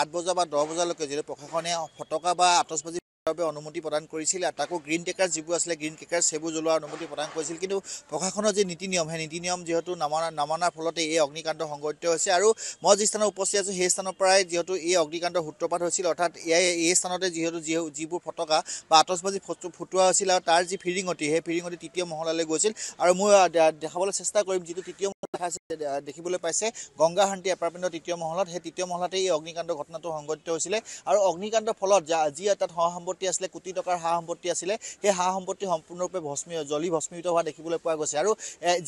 আঠ বজাৰ বা দহ বজালৈকে যিহেতু প্ৰশাসনে ফটকা বা আতচবাজি বাবে অনুমতি প্ৰদান কৰিছিলে তাকো গ্ৰীণ টেকাৰ যিবোৰ আছিলে গ্ৰীণ টেকাৰ সেইবোৰ জ্বলোৱাৰ অনুমতি প্ৰদান কৰিছিল কিন্তু প্ৰশাসনৰ যি নীতি নিয়ম সেই নীতি নিয়ম যিহেতু নামনা নামনাৰ ফলতে এই অগ্নিকাণ্ড সংঘটিত হৈছে আৰু মই যি স্থানত উপস্থিত আছোঁ সেই স্থানৰ পৰাই যিহেতু এই অগ্নিকাণ্ডৰ সূত্ৰপাত হৈছিল অৰ্থাৎ এই এই স্থানতে যিহেতু যি যিবোৰ ফটকা বা আতচবাজি ফুটোৱা হৈছিল আৰু তাৰ যি ফিৰিঙতি সেই ফিৰিঙতি তৃতীয় মহলালৈ গৈছিল আৰু মই দেখাবলৈ চেষ্টা কৰিম যিটো তৃতীয় মহল দেখাইছিল দেখিবলৈ পাইছে গংগা শান্তি এপাৰ্টমেণ্টৰ তৃতীয় মহলাত সেই তৃতীয় মহলাতে এই অগ্নিকাণ্ড ঘটনাটো সংঘটিত হৈছিলে আৰু অগ্নিকাণ্ডৰ ফলত যি তাত সা সম্পত্তি আছিলে কোটি টকাৰ সা সম্পত্তি আছিলে সেই সা সম্পত্তি সম্পূৰ্ণৰূপে ভস্মী জ্বলি ভস্মীভূত হোৱা দেখিবলৈ পোৱা গৈছে আৰু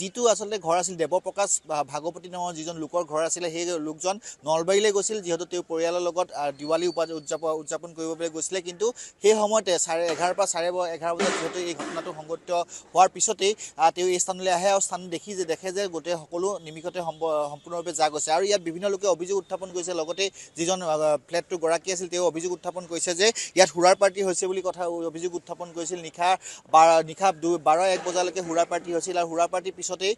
যিটো আচলতে ঘৰ আছিল দেৱপ্ৰকাশ ভাগৱতী নামৰ যিজন লোকৰ ঘৰ আছিলে সেই লোকজন নলবাৰীলৈ গৈছিল যিহেতু তেওঁ পৰিয়ালৰ লগত দিৱালী উদযাপন উদযাপন কৰিবলৈ গৈছিলে কিন্তু সেই সময়তে চাৰে এঘাৰৰ পৰা চাৰে এঘাৰ বজাত যিহেতু এই ঘটনাটো সংঘটিত হোৱাৰ পিছতেই তেওঁ এই স্থানলৈ আহে আৰু স্থান দেখি যে দেখে যে গোটেই সকলো নিমিষতে সম্ব সম্পূৰ্ণৰূপে জাগ হৈছে আৰু ইয়াত বিভিন্ন লোকে অভিযোগ উত্থাপন কৰিছে লগতে যিজন ফ্লেটটোৰ গৰাকী আছিল তেওঁ অভিযোগ উত্থাপন কৰিছে যে ইয়াত সুৰাৰ পাৰ্টি হৈছে বুলি কথা অভিযোগ উত্থাপন কৰিছিল নিশা বাৰ নিশা দুই বাৰ এক বজালৈকে সুৰাৰ পাৰ্টি হৈছিল আৰু সুৰাৰ পাৰ্টিৰ পিছতেই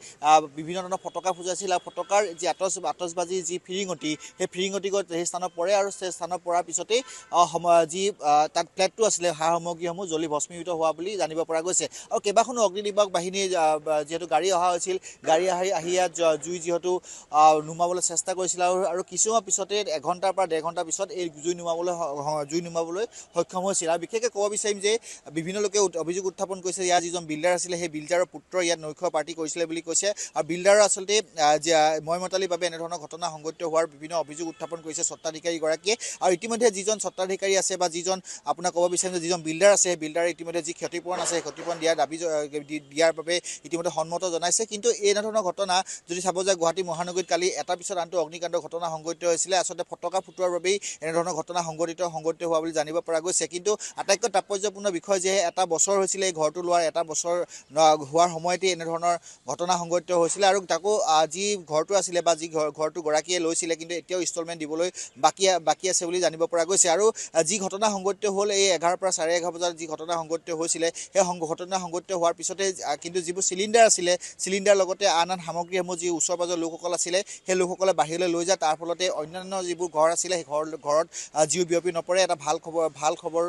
বিভিন্ন ধৰণৰ ফটকা ফুজাইছিল আৰু ফটকাৰ যি আতচ আতচবাজি যি ফিৰিঙতি সেই ফিৰিঙতি সেই স্থানত পৰে আৰু সেই স্থানত পৰাৰ পিছতেই যি তাত ফ্লেটটো আছিলে সা সামগ্ৰীসমূহ জ্বলি ভস্মীভূত হোৱা বুলি জানিব পৰা গৈছে আৰু কেইবাখনো অগ্নিনিৰ্বাহক বাহিনী যিহেতু গাড়ী অহা হৈছিল গাড়ী আহি আহি ইয়াত জুই যিহেতু নুমাবলৈ চেষ্টা কৰিছিল আৰু আৰু কিছুমান পিছতে এঘণ্টাৰ পৰা ডেৰ ঘণ্টাৰ পিছত এই জুই নুমাবলৈ জুই নুমাবলৈ সক্ষম হৈছিল আৰু বিশেষকৈ ক'ব বিচাৰিম যে বিভিন্ন লোকে অভিযোগ উত্থাপন কৰিছে ইয়াৰ যিজন বিল্ডাৰ আছিলে সেই বিল্ডাৰৰ পুত্ৰ ইয়াত নৈশ পাৰ্টি কৰিছিলে বুলি কৈছে আৰু বিল্ডাৰৰ আচলতে মইমতালিৰ বাবে এনেধৰণৰ ঘটনা সংঘটিত হোৱাৰ বিভিন্ন অভিযোগ উত্থাপন কৰিছে স্বত্বাধিকাৰীগৰাকীয়ে আৰু ইতিমধ্যে যিজন স্বত্বাধিকাৰী আছে বা যিজন আপোনাক ক'ব বিচাৰিম যে যিজন বিল্ডাৰ আছে সেই বিল্ডাৰে ইতিমধ্যে যি ক্ষতিপূৰণ আছে সেই ক্ষতিপূৰণ দিয়াৰ দাবী দিয়াৰ বাবে ইতিমধ্যে সন্মত জনাইছে কিন্তু এনেধৰণৰ ঘটনা যদি চাব যে গুৱাহাটী মহানগৰীত কালি এটা পিছত আনটো অগ্নিকাণ্ড ঘটনা সংঘটিত হৈছিলে আচলতে ফটকা ফুটোৱাৰ বাবেই এনেধৰণৰ ঘটনা সংঘটিত সংঘটিত হোৱা বুলি জানিব পৰা গৈছে কিন্তু আটাইতকৈ তাৎপৰ্যপূৰ্ণ বিষয় যে এটা বছৰ হৈছিলে এই ঘৰটো লোৱাৰ এটা বছৰ হোৱাৰ সময়তেই এনেধৰণৰ ঘটনা সংঘটিত হৈছিলে আৰু তাকো যি ঘৰটো আছিলে বা যি ঘৰ ঘৰটো গৰাকীয়ে লৈছিলে কিন্তু এতিয়াও ইনষ্টলমেণ্ট দিবলৈ বাকী বাকী আছে বুলি জানিব পৰা গৈছে আৰু যি ঘটনা সংঘটিত হ'ল এই এঘাৰৰ পৰা চাৰে এঘাৰ বজাত যি ঘটনা সংঘটিত হৈছিলে সেই ঘটনা সংঘটিত হোৱাৰ পিছতে কিন্তু যিবোৰ চিলিণ্ডাৰ আছিলে চিলিণ্ডাৰ লগতে আন আন সামগ্ৰীসমূহ যি ওচৰ পাজৰ লোকসকল আছিলে সেই লোকসকলে বাহিৰলৈ লৈ যায় তাৰ ফলতে অন্যান্য যিবোৰ ঘৰ আছিলে সেই ঘৰ ঘৰত জুই বিয়পি নপৰে এটা ভাল খবৰ ভাল খবৰ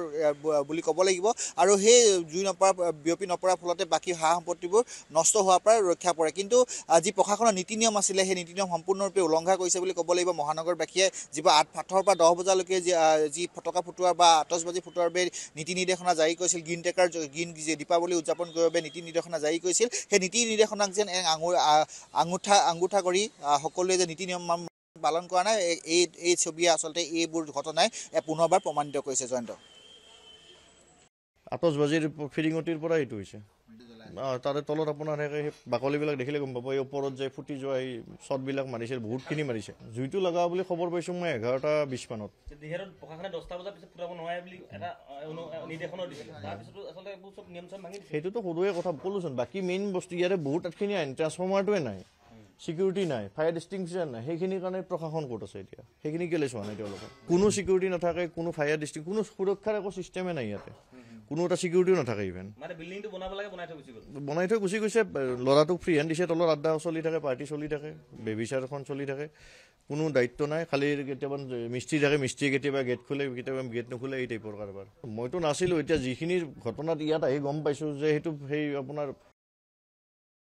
বুলি ক'ব লাগিব আৰু সেই জুই নপৰা বিয়পি নপৰাৰ ফলতে বাকী সা সম্পত্তিবোৰ নষ্ট হোৱাৰ পৰা ৰক্ষা পৰে কিন্তু যি প্ৰশাসনৰ নীতি নিয়ম আছিলে সেই নীতি নিয়ম সম্পূৰ্ণৰূপে উলংঘা কৰিছে বুলি ক'ব লাগিব মহানগৰবাসীয়ে যিবোৰ আঠ আঠৰ পৰা দহ বজালৈকে যি যি ফটকা ফুটোৱাৰ বা আটচবাজি ফুটোৱাৰ বাবে নীতি নিৰ্দেশনা জাৰি কৰিছিল গ্ৰীণ টেকাৰ গ্ৰীণ দীপাৱলী উদযাপন কৰিবৰ বাবে নীতি নিৰ্দেশনা জাৰি কৰিছিল সেই নীতি নিৰ্দেশনাক যেন আঙুৰ আঙুঠা আঙ্গুঠা কৰি সকলোৱে যে নীতি নিয়ম পালন কৰা নাই এই এই ছবিয়ে আচলতে এইবোৰ ঘটনাই পুনৰবাৰ প্ৰমাণিত কৰিছে জয়ন্ত আতচবাজিৰ ফিৰিঙতিৰ পৰা এইটো হৈছে তাৰে তলত আপোনাৰ সেই বাকলিবিলাক দেখিলে গম পাব এই ওপৰত যে ফুটি যোৱা এই শ্বটবিলাক মাৰিছিল বহুতখিনি মাৰিছে জুইটো লগা বুলি খবৰ পাইছোঁ মই এঘাৰটা বিছ মানত সেইটোতো সৰুৱে কথা ক'লোচোন বাকী মেইন বস্তু ইয়াৰে বহুত তাতখিনি আহিন ট্ৰেঞ্চফৰ্মাৰটোৱে নাই ছিকিউৰিটি নাই ফায়াৰ ডিষ্টিংচন নাই সেইখিনিৰ কাৰণে প্ৰশাসন ক'ত আছে এতিয়া সেইখিনি কেলৈ চোৱা নাই তেওঁলোকে কোনো চিকিউৰিটি নাথাকে কোনো ফায়াৰ ডিষ্টিং কোনো সুৰক্ষাৰ একো ছিষ্টেমে নাই ইয়াতে কোনো এটা ছিকিউৰিটিও নাথাকে ইভেন বনাই থৈ গুচি গৈছে ল'ৰাটোক ফ্ৰী হেণ্ড দিছে তলৰ আড্ডা চলি থাকে পাৰ্টি চলি থাকে বেবিচাৰখন চলি থাকে কোনো দায়িত্ব নাই খালি কেতিয়াবা মিস্ত্ৰী থাকে মিস্ত্ৰীয়ে কেতিয়াবা গেট খোলে কেতিয়াবা গেট নোখোলে এই টাইপৰ কাৰোবাৰ মইতো নাছিলোঁ এতিয়া যিখিনি ঘটনাত ইয়াত আহি গম পাইছোঁ যে সেইটো সেই আপোনাৰ